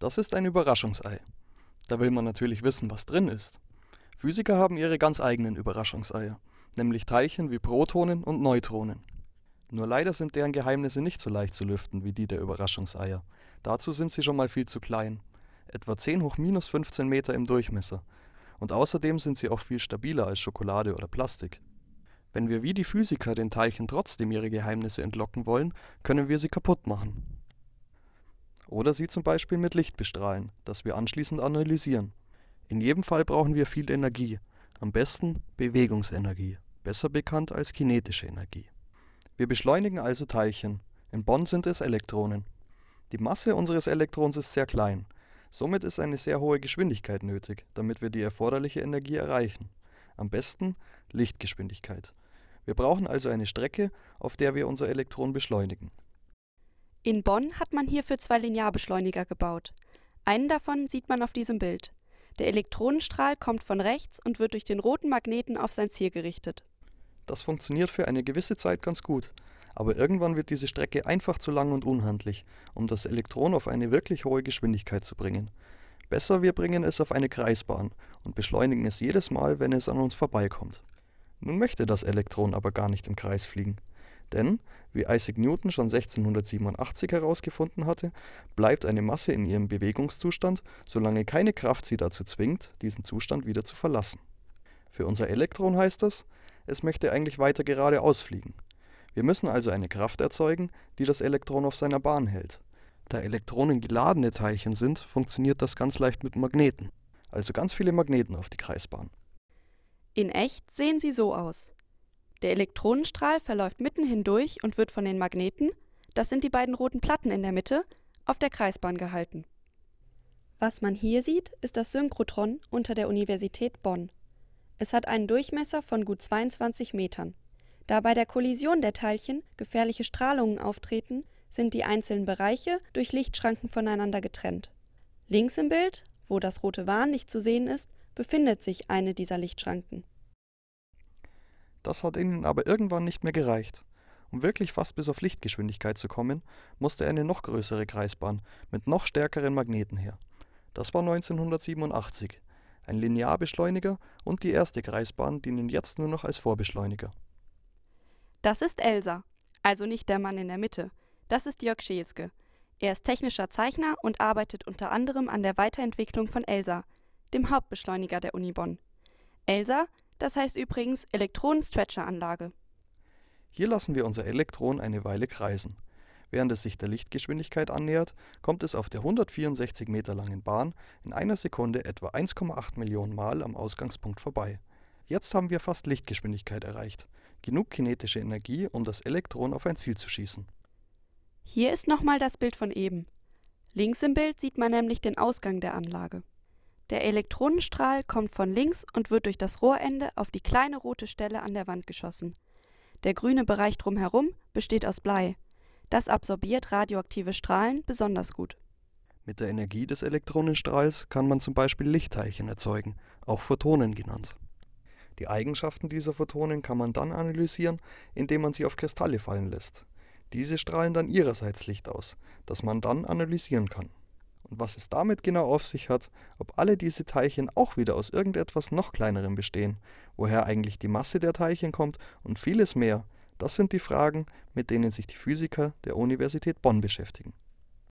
Das ist ein Überraschungsei. Da will man natürlich wissen, was drin ist. Physiker haben ihre ganz eigenen Überraschungseier, nämlich Teilchen wie Protonen und Neutronen. Nur leider sind deren Geheimnisse nicht so leicht zu lüften wie die der Überraschungseier. Dazu sind sie schon mal viel zu klein, etwa 10 hoch minus 15 Meter im Durchmesser. Und außerdem sind sie auch viel stabiler als Schokolade oder Plastik. Wenn wir wie die Physiker den Teilchen trotzdem ihre Geheimnisse entlocken wollen, können wir sie kaputt machen oder sie zum Beispiel mit Licht bestrahlen, das wir anschließend analysieren. In jedem Fall brauchen wir viel Energie, am besten Bewegungsenergie, besser bekannt als kinetische Energie. Wir beschleunigen also Teilchen, in Bonn sind es Elektronen. Die Masse unseres Elektrons ist sehr klein, somit ist eine sehr hohe Geschwindigkeit nötig, damit wir die erforderliche Energie erreichen. Am besten Lichtgeschwindigkeit. Wir brauchen also eine Strecke, auf der wir unser Elektron beschleunigen. In Bonn hat man hierfür zwei Linearbeschleuniger gebaut. Einen davon sieht man auf diesem Bild. Der Elektronenstrahl kommt von rechts und wird durch den roten Magneten auf sein Ziel gerichtet. Das funktioniert für eine gewisse Zeit ganz gut, aber irgendwann wird diese Strecke einfach zu lang und unhandlich, um das Elektron auf eine wirklich hohe Geschwindigkeit zu bringen. Besser, wir bringen es auf eine Kreisbahn und beschleunigen es jedes Mal, wenn es an uns vorbeikommt. Nun möchte das Elektron aber gar nicht im Kreis fliegen. Denn, wie Isaac Newton schon 1687 herausgefunden hatte, bleibt eine Masse in ihrem Bewegungszustand, solange keine Kraft sie dazu zwingt, diesen Zustand wieder zu verlassen. Für unser Elektron heißt das, es möchte eigentlich weiter geradeaus fliegen. Wir müssen also eine Kraft erzeugen, die das Elektron auf seiner Bahn hält. Da Elektronen geladene Teilchen sind, funktioniert das ganz leicht mit Magneten, also ganz viele Magneten auf die Kreisbahn. In echt sehen sie so aus. Der Elektronenstrahl verläuft mitten hindurch und wird von den Magneten, das sind die beiden roten Platten in der Mitte, auf der Kreisbahn gehalten. Was man hier sieht, ist das Synchrotron unter der Universität Bonn. Es hat einen Durchmesser von gut 22 Metern. Da bei der Kollision der Teilchen gefährliche Strahlungen auftreten, sind die einzelnen Bereiche durch Lichtschranken voneinander getrennt. Links im Bild, wo das rote Warnlicht zu sehen ist, befindet sich eine dieser Lichtschranken. Das hat ihnen aber irgendwann nicht mehr gereicht. Um wirklich fast bis auf Lichtgeschwindigkeit zu kommen, musste eine noch größere Kreisbahn mit noch stärkeren Magneten her. Das war 1987, ein Linearbeschleuniger und die erste Kreisbahn dienen jetzt nur noch als Vorbeschleuniger. Das ist Elsa, also nicht der Mann in der Mitte. Das ist Jörg Scheelske. Er ist technischer Zeichner und arbeitet unter anderem an der Weiterentwicklung von Elsa, dem Hauptbeschleuniger der Uni Bonn. Elsa das heißt übrigens Elektronen-Stretcher-Anlage. Hier lassen wir unser Elektron eine Weile kreisen. Während es sich der Lichtgeschwindigkeit annähert, kommt es auf der 164 Meter langen Bahn in einer Sekunde etwa 1,8 Millionen Mal am Ausgangspunkt vorbei. Jetzt haben wir fast Lichtgeschwindigkeit erreicht, genug kinetische Energie, um das Elektron auf ein Ziel zu schießen. Hier ist nochmal das Bild von eben. Links im Bild sieht man nämlich den Ausgang der Anlage. Der Elektronenstrahl kommt von links und wird durch das Rohrende auf die kleine rote Stelle an der Wand geschossen. Der grüne Bereich drumherum besteht aus Blei. Das absorbiert radioaktive Strahlen besonders gut. Mit der Energie des Elektronenstrahls kann man zum Beispiel Lichtteilchen erzeugen, auch Photonen genannt. Die Eigenschaften dieser Photonen kann man dann analysieren, indem man sie auf Kristalle fallen lässt. Diese strahlen dann ihrerseits Licht aus, das man dann analysieren kann und was es damit genau auf sich hat, ob alle diese Teilchen auch wieder aus irgendetwas noch kleinerem bestehen, woher eigentlich die Masse der Teilchen kommt und vieles mehr, das sind die Fragen, mit denen sich die Physiker der Universität Bonn beschäftigen.